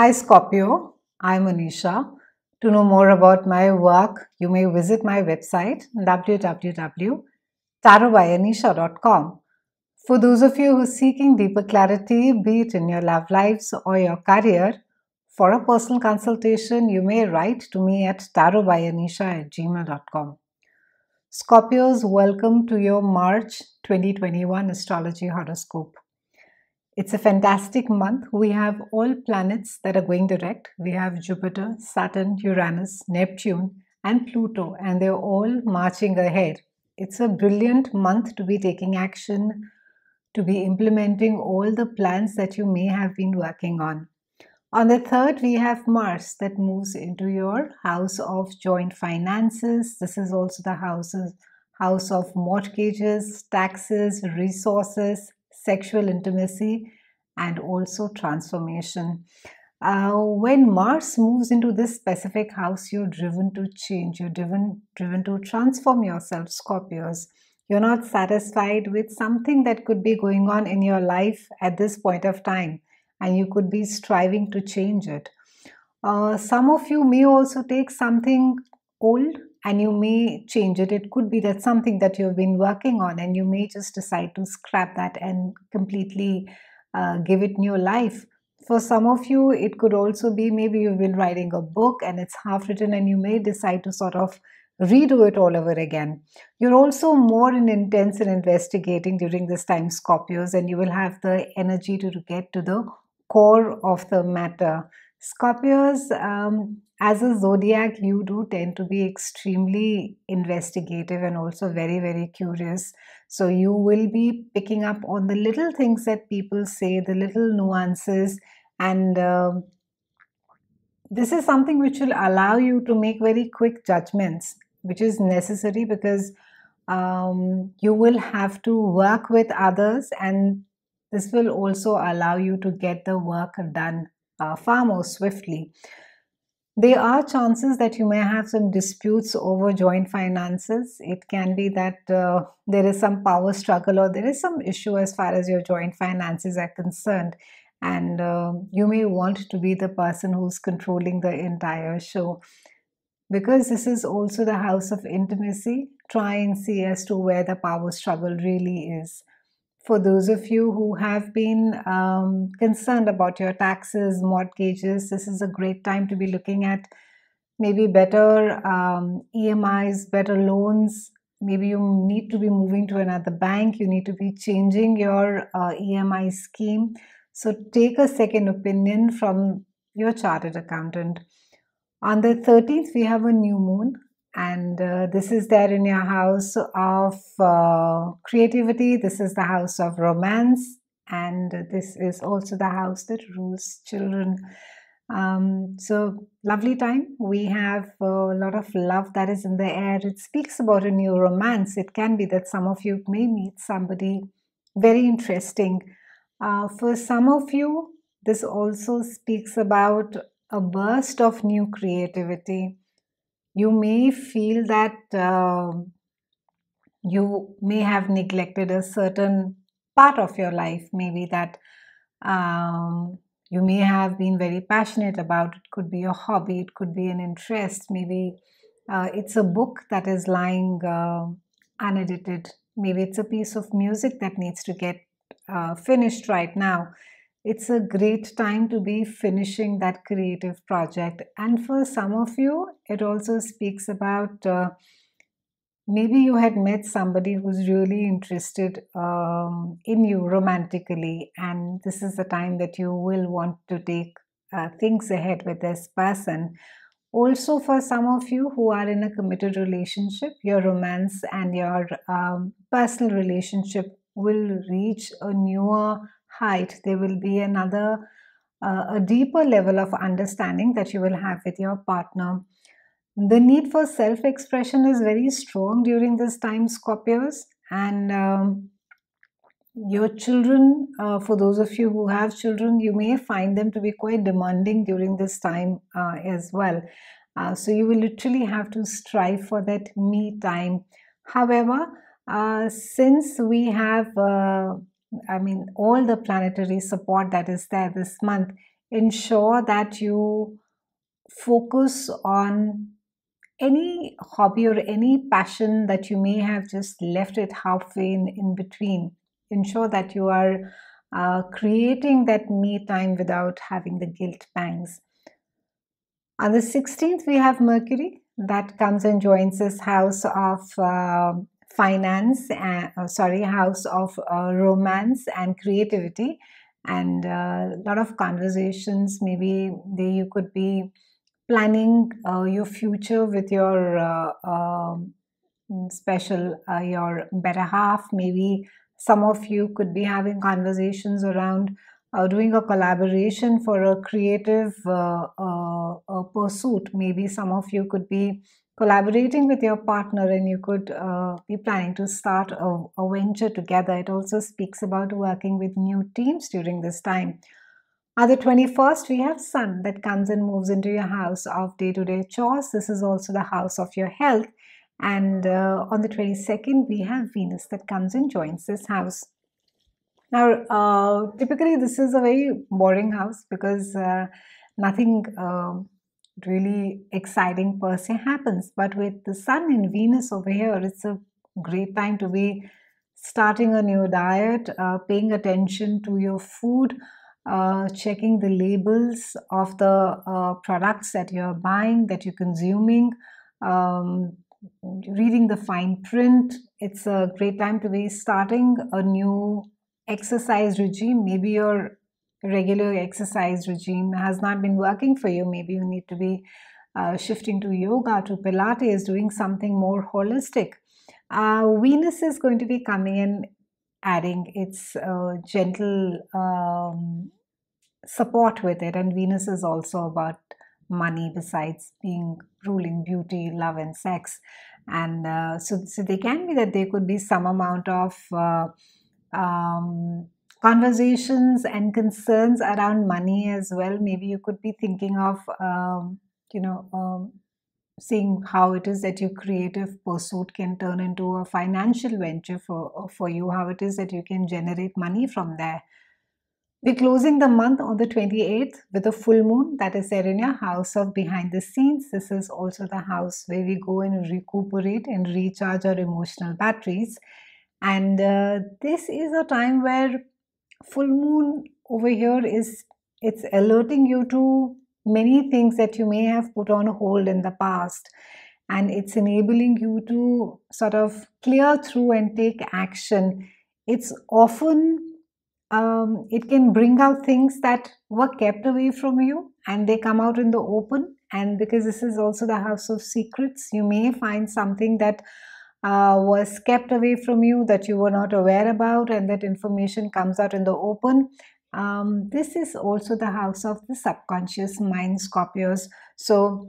Hi Scorpio, I'm Anisha. To know more about my work, you may visit my website www.tarobyanisha.com. For those of you who are seeking deeper clarity, be it in your love lives or your career, for a personal consultation, you may write to me at tarobyanisha at gmail.com. Scorpios, welcome to your March 2021 astrology horoscope. It's a fantastic month. We have all planets that are going direct. We have Jupiter, Saturn, Uranus, Neptune, and Pluto, and they're all marching ahead. It's a brilliant month to be taking action, to be implementing all the plans that you may have been working on. On the third, we have Mars that moves into your house of joint finances. This is also the of house of mortgages, taxes, resources, sexual intimacy, and also transformation. Uh, when Mars moves into this specific house, you're driven to change, you're driven, driven to transform yourself, Scorpios. You're not satisfied with something that could be going on in your life at this point of time, and you could be striving to change it. Uh, some of you may also take something old and you may change it. It could be that something that you've been working on, and you may just decide to scrap that and completely uh, give it new life. For some of you, it could also be maybe you've been writing a book and it's half written, and you may decide to sort of redo it all over again. You're also more in intense in investigating during this time, Scorpios, and you will have the energy to get to the core of the matter. Scorpios, um, as a zodiac, you do tend to be extremely investigative and also very, very curious. So, you will be picking up on the little things that people say, the little nuances, and uh, this is something which will allow you to make very quick judgments, which is necessary because um, you will have to work with others, and this will also allow you to get the work done uh, far more swiftly. There are chances that you may have some disputes over joint finances. It can be that uh, there is some power struggle or there is some issue as far as your joint finances are concerned. And uh, you may want to be the person who's controlling the entire show. Because this is also the house of intimacy, try and see as to where the power struggle really is for those of you who have been um, concerned about your taxes, mortgages, this is a great time to be looking at maybe better um, EMIs, better loans. Maybe you need to be moving to another bank, you need to be changing your uh, EMI scheme. So take a second opinion from your chartered accountant. On the 13th, we have a new moon and uh, this is there in your house of uh, creativity this is the house of romance and this is also the house that rules children um, so lovely time we have a lot of love that is in the air it speaks about a new romance it can be that some of you may meet somebody very interesting uh, for some of you this also speaks about a burst of new creativity you may feel that uh, you may have neglected a certain part of your life, maybe that um, you may have been very passionate about. It could be a hobby, it could be an interest, maybe uh, it's a book that is lying uh, unedited, maybe it's a piece of music that needs to get uh, finished right now it's a great time to be finishing that creative project. And for some of you, it also speaks about uh, maybe you had met somebody who's really interested um, in you romantically, and this is the time that you will want to take uh, things ahead with this person. Also, for some of you who are in a committed relationship, your romance and your um, personal relationship will reach a newer height, there will be another, uh, a deeper level of understanding that you will have with your partner. The need for self expression is very strong during this time, Scorpios, and um, your children, uh, for those of you who have children, you may find them to be quite demanding during this time uh, as well. Uh, so you will literally have to strive for that me time. However, uh, since we have uh, I mean, all the planetary support that is there this month, ensure that you focus on any hobby or any passion that you may have just left it halfway in, in between. Ensure that you are uh, creating that me time without having the guilt pangs. On the 16th, we have Mercury that comes and joins this house of. Uh, finance and, uh, sorry house of uh, romance and creativity and a uh, lot of conversations maybe you could be planning uh, your future with your uh, um, special your better half maybe some of you could be having conversations around uh, doing a collaboration for a creative uh, uh, pursuit. Maybe some of you could be collaborating with your partner and you could uh, be planning to start a, a, venture together. It also speaks about working with new teams during this time. On the 21st, we have Sun that comes and moves into your house of day to day chores. This is also the house of your health. And uh, on the 22nd, we have Venus that comes and joins this house. Now, uh, typically, this is a very boring house because uh, nothing uh, really exciting per se happens. But with the Sun and Venus over here, it's a great time to be starting a new diet, uh, paying attention to your food, uh, checking the labels of the uh, products that you're buying, that you're consuming. Um, reading the fine print it's a great time to be starting a new exercise regime, maybe your regular exercise regime has not been working for you. Maybe you need to be uh, shifting to yoga, to Pilates, doing something more holistic. Uh, Venus is going to be coming in, adding its uh, gentle um, support with it. And Venus is also about money besides being ruling beauty, love, and sex. And uh, so, so they can be that there could be some amount of uh, um, conversations and concerns around money as well. Maybe you could be thinking of, um, you know, um, seeing how it is that your creative pursuit can turn into a financial venture for for you. How it is that you can generate money from there. We're closing the month on the 28th with a full moon. That is your house of behind the scenes. This is also the house where we go and recuperate and recharge our emotional batteries and uh, this is a time where full moon over here is it's alerting you to many things that you may have put on hold in the past and it's enabling you to sort of clear through and take action it's often um, it can bring out things that were kept away from you and they come out in the open and because this is also the house of secrets you may find something that uh, was kept away from you, that you were not aware about, and that information comes out in the open. Um, this is also the house of the subconscious mind, Scorpios. So,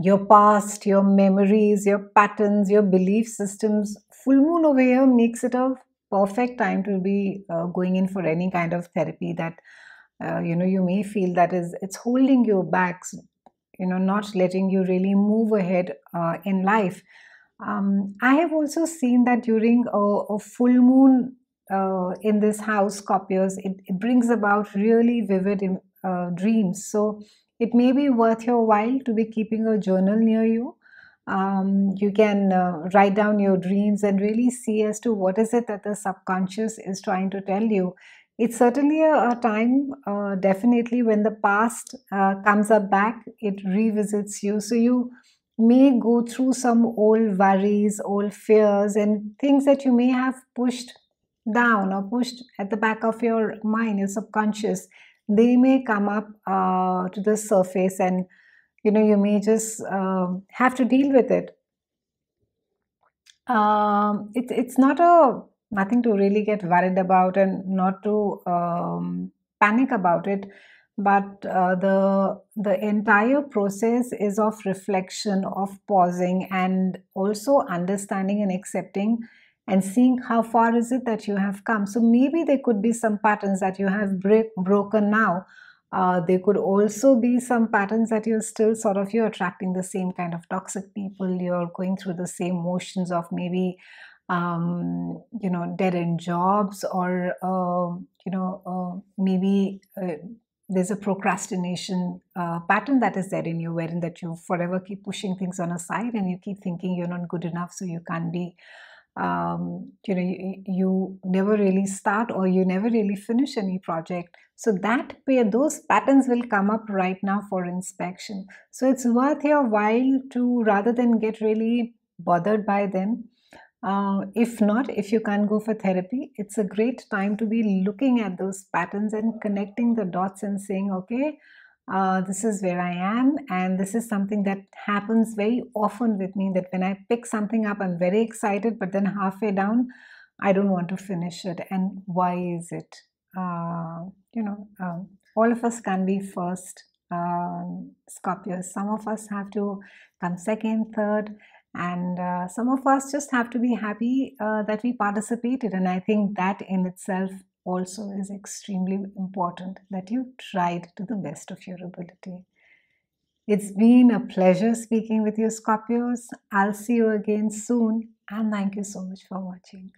your past, your memories, your patterns, your belief systems. Full moon over here makes it a perfect time to be uh, going in for any kind of therapy that uh, you know you may feel that is it's holding you back you know not letting you really move ahead uh, in life um, I have also seen that during a, a full moon uh, in this house, copiers, it, it brings about really vivid uh, dreams. So it may be worth your while to be keeping a journal near you. Um, you can uh, write down your dreams and really see as to what is it that the subconscious is trying to tell you. It's certainly a, a time, uh, definitely, when the past uh, comes up back, it revisits you. So you may go through some old worries, old fears, and things that you may have pushed down or pushed at the back of your mind, your subconscious. They may come up uh, to the surface, and you know, you may just uh, have to deal with it. Um, it. It's not a nothing to really get worried about and not to um, panic about it but uh, the the entire process is of reflection of pausing and also understanding and accepting and seeing how far is it that you have come so maybe there could be some patterns that you have break, broken now uh, there could also be some patterns that you're still sort of you're attracting the same kind of toxic people you're going through the same motions of maybe um, you know dead end jobs or uh, you know uh, maybe uh, there's a procrastination uh, pattern that is there in you wherein that you forever keep pushing things on a side and you keep thinking you're not good enough so you can't be um, you know you, you, never really start or you never really finish any project so that those patterns will come up right now for inspection so it's worth your while to rather than get really bothered by them uh, if not, if you can't go for therapy, it's a great time to be looking at those patterns and connecting the dots and saying, okay, uh, this is where I am, and this is something that happens very often with me. That when I pick something up, I'm very excited, but then halfway down, I don't want to finish it. And why is it? Uh, you know, um, all of us can be first uh, um, Scorpios. Some of us have to come second, third, and uh, some of us just have to be happy uh, that we participated. And I think that in itself also is extremely important that you tried to the best of your ability. It's been a pleasure speaking with you, Scorpios. I'll see you again soon. And thank you so much for watching.